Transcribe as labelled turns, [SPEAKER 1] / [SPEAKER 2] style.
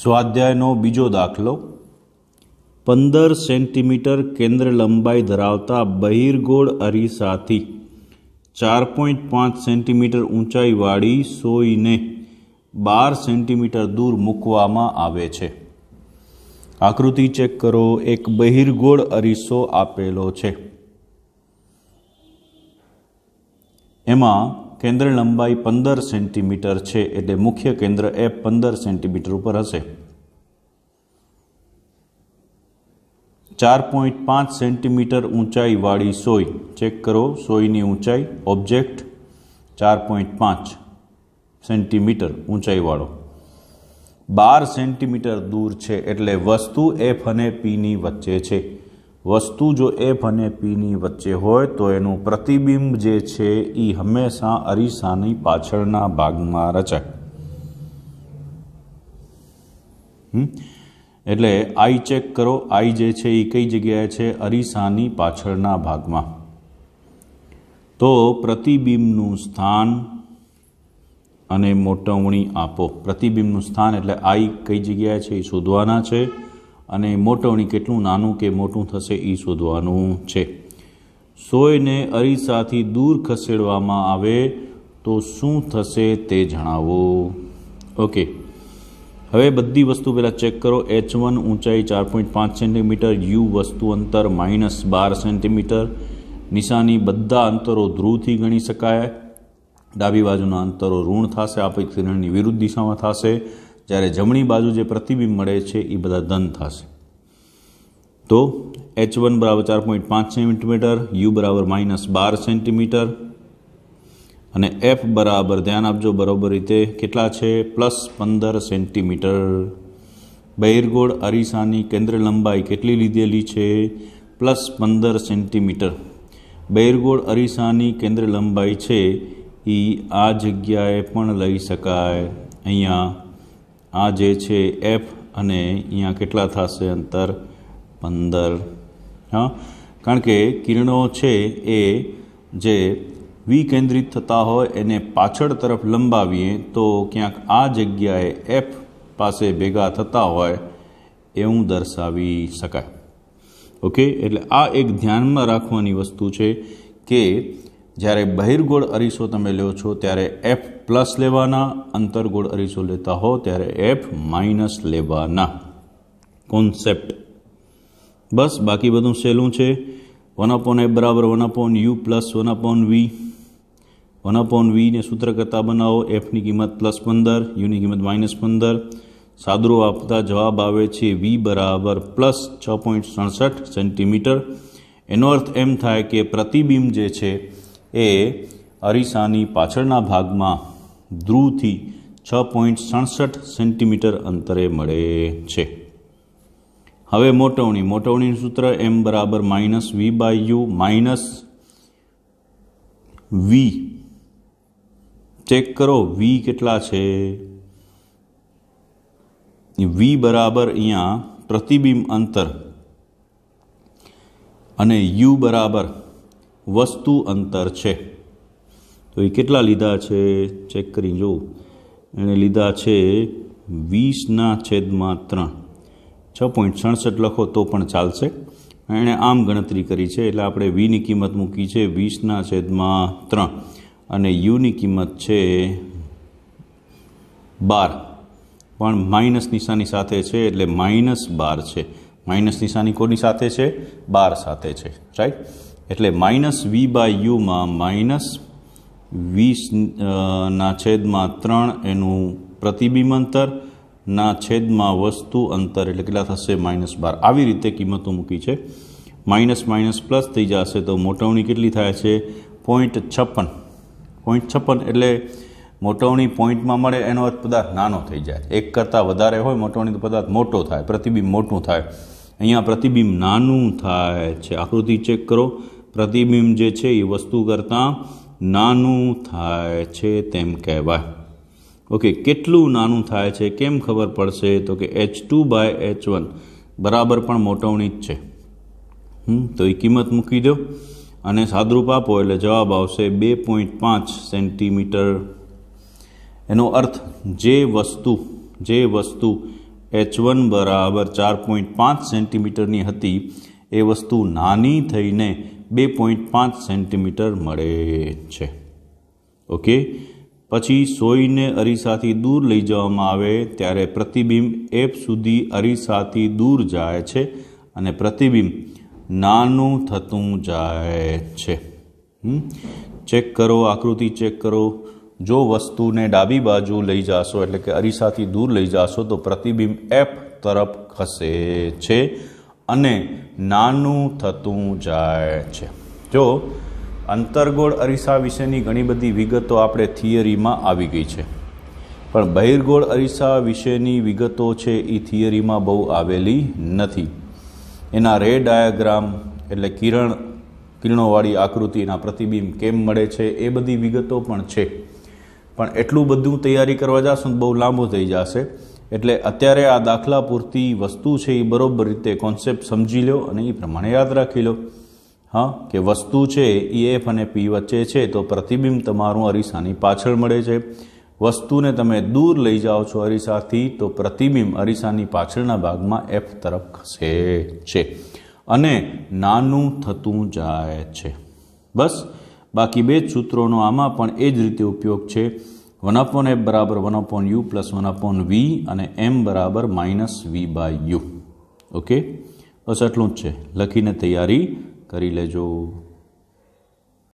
[SPEAKER 1] સ્વાધ્યાયનો બીજો દાખલો પંદર સેન્ટીમીટર કેન્દ્ર લંબાઈ ધરાવતા બહિરગોળ અરીસાથી ચાર પોઈન્ટ પાંચ સેન્ટીમીટર ઊંચાઈવાળી સોઈને બાર સેન્ટીમીટર દૂર મૂકવામાં આવે છે આકૃતિ ચેક કરો એક બહિર્ગોળ અરીસો આપેલો છે એમાં કેન્દ્ર લંબાઈ પંદર સેન્ટીમીટર છે એટલે મુખ્ય કેન્દ્ર એફ પંદર સેન્ટીમીટર ઉપર હશે ચાર પોઈન્ટ પાંચ સેન્ટીમીટર ઊંચાઈવાળી સોય ચેક કરો સોયની ઊંચાઈ ઓબ્જેક્ટ ચાર પોઈન્ટ પાંચ સેન્ટીમીટર ઊંચાઈવાળો બાર સેન્ટીમીટર દૂર છે એટલે વસ્તુ એફ અને પીની વચ્ચે છે વસ્તુ જો એફ અને પીની વચ્ચે હોય તો એનું પ્રતિબિંબ જે છે એ હંમેશા અરીસાની પાછળના ભાગમાં રચાય એટલે આઈ ચેક કરો આઈ જે છે એ કઈ જગ્યાએ છે અરીસાની પાછળના ભાગમાં તો પ્રતિબિંબનું સ્થાન અને મોટવણી આપો પ્રતિબિંબનું સ્થાન એટલે આઈ કઈ જગ્યાએ છે એ શોધવાના છે અને મોટવણી કેટલું નાનું કે મોટું થશે એ શોધવાનું છે સોયને અરીસાથી દૂર ખસેડવામાં આવે તો શું થશે તે જણાવો ઓકે હવે બધી વસ્તુ પહેલાં ચેક કરો એચ વન ઊંચાઈ ચાર પોઈન્ટ પાંચ સેન્ટીમીટર યુ વસ્તુ અંતર માઇનસ બાર સેન્ટીમીટર નિશાની બધા અંતરો ધ્રુવથી ગણી શકાય ડાબી બાજુના અંતરો ઋણ થશે આપેલ કિરણની વિરુદ્ધ દિશામાં થશે જ્યારે જમણી બાજુ જે પ્રતિબિંબ મળે છે એ બધા ધન થશે તો એચ વન બરાબર ચાર પોઈન્ટ પાંચ સેન્ટીમીટર યુ બરાબર માઇનસ બાર સેન્ટીમીટર અને એફ બરાબર ધ્યાન આપજો બરાબર રીતે કેટલા છે પ્લસ પંદર સેન્ટીમીટર બહિર્ગોળ અરીસાની કેન્દ્ર લંબાઈ કેટલી લીધેલી છે પ્લસ પંદર સેન્ટીમીટર બહિર્ગોળ અરીસાની કેન્દ્ર લંબાઈ છે એ આ જગ્યાએ પણ લઈ શકાય અહીંયા આ જે છે એફ અને અહીંયા કેટલા થશે અંતર પંદર હા કારણ કે કિરણો છે એ જે વિકેન્દ્રિત થતા હોય એને પાછળ તરફ લંબાવીએ તો ક્યાંક આ જગ્યાએ એફ પાસે ભેગા થતા હોય એવું દર્શાવી શકાય ઓકે એટલે આ એક ધ્યાનમાં રાખવાની વસ્તુ છે કે જ્યારે બહિર્ગોળ અરીસો તમે લો છો ત્યારે એફ પ્લસ લેવાના અંતરગોળ અરીસો લેતા હો ત્યારે એફ માઇનસ લેવાના કોન્સેપ્ટ બસ બાકી બધું સહેલું છે વન અપોન એફ બરાબર one upon you plus one upon v one upon વીને સૂત્ર કરતાં બનાવો એફની કિંમત પ્લસ પંદર યુની કિંમત માઇનસ પંદર સાદરો આપતા જવાબ આવે છે વી બરાબર પ્લસ છ પોઈન્ટ સડસઠ સેન્ટીમીટર એનો અર્થ એમ થાય કે પ્રતિબિંબ જે છે એ અરીસાની પાછળના ભાગમાં ધ્રુવથી છ પોઈન્ટ સડસઠ સેન્ટીમીટર અંતરે મળે છે હવે મોટવણી મોટવણીનું સૂત્ર એમ બરાબર minus V by u minus v check કરો વી કેટલા છે વી બરાબર અહીંયા પ્રતિબિંબ અંતર અને યુ બરાબર વસ્તુ અંતર છે તો એ કેટલા લીધા છે ચેક કરી જુઓ એણે લીધા છે વીસના છેદમાં ત્રણ છ પોઈન્ટ સડસઠ લખો તો પણ ચાલશે એણે આમ ગણતરી કરી છે એટલે આપણે વીની કિંમત મૂકી છે વીસના છેદમાં ત્રણ અને યુની કિંમત છે બાર પણ માઇનસ નિશાની સાથે છે એટલે માઇનસ બાર છે માઇનસ નિશાની કોની સાથે છે બાર સાથે છે રાઈટ એટલે માઇનસ વી બાય યુમાં માઇનસ વીસના છેદમાં ત્રણ એનું પ્રતિબિંબ અંતર ના છેદમાં વસ્તુ અંતર એટલે કેટલા થશે માઇનસ બાર આવી રીતે કિંમતો મૂકી છે માઇનસ માઇનસ પ્લસ થઈ જશે તો મોટવણી કેટલી થાય છે પોઈન્ટ છપ્પન પોઈન્ટ છપ્પન એટલે મોટવણી પોઈન્ટમાં મળે એનો અર્થ પદાર્થ નાનો થઈ જાય એક કરતાં વધારે હોય મોટવણી તો પદાર્થ મોટો થાય પ્રતિબિંબ મોટું થાય અહીંયા પ્રતિબિંબ નાનું થાય છે આકૃતિ ચેક કરો પ્રતિબિંબ જે છે એ વસ્તુ કરતાં નાનું થાય છે તેમ કહેવાય ઓકે કેટલું નાનું થાય છે કેમ ખબર પડશે તો કે h two by h one બરાબર પણ મોટવણી જ છે તો એ કિંમત મૂકી દો અને સાદરૂપ આપો એટલે જવાબ આવશે બે પોઈન્ટ પાંચ સેન્ટીમીટર એનો અર્થ જે વસ્તુ જે વસ્તુ એચ વન બરાબર ચાર પોઈન્ટ પાંચ સેન્ટીમીટરની હતી એ વસ્તુ નાની થઈને બે પોઈન્ટ પાંચ સેન્ટીમીટર મળે છે ઓકે પછી સોયને અરીસાથી દૂર લઈ જવામાં આવે ત્યારે પ્રતિબિંબ એપ સુધી અરીસાથી દૂર જાય છે અને પ્રતિબિંબ નાનું થતું જાય છે ચેક કરો આકૃતિ ચેક કરો જો વસ્તુને ડાબી બાજુ લઈ જાશો એટલે કે અરીસાથી દૂર લઈ જાશો તો પ્રતિબિંબ એપ તરફ ખસે છે અને નાનું થતું જાય છે જો અંતરગોળ અરીસા વિશેની ઘણી બધી વિગતો આપણે થિયરીમાં આવી ગઈ છે પણ બહિર્ગોળ અરીસા વિશેની વિગતો છે એ થિયરીમાં બહુ આવેલી નથી એના રે ડાયાગ્રામ એટલે કિરણ કિરણોવાળી આકૃતિના પ્રતિબિંબ કેમ મળે છે એ બધી વિગતો પણ છે પણ એટલું બધું તૈયારી કરવા જશો બહુ લાંબો થઈ જશે એટલે અત્યારે આ દાખલા પૂરતી વસ્તુ છે એ બરોબર રીતે કોન્સેપ્ટ સમજી લો અને એ પ્રમાણે યાદ રાખી લો હા કે વસ્તુ છે એ એફ અને પી વચ્ચે છે તો પ્રતિબિંબ તમારું અરીસાની પાછળ મળે છે વસ્તુને તમે દૂર લઈ જાઓ છો અરીસાથી તો પ્રતિબિંબ અરીસાની પાછળના ભાગમાં એફ તરફ ખસે છે અને નાનું થતું જાય છે બસ બાકી બે જ સૂત્રોનો આમાં પણ એ જ રીતે ઉપયોગ છે વન અપોન એફ બરાબર one upon you plus one upon V અને એમ બરાબર minus V by U okay બસ એટલું જ છે લખીને તૈયારી કરી લેજો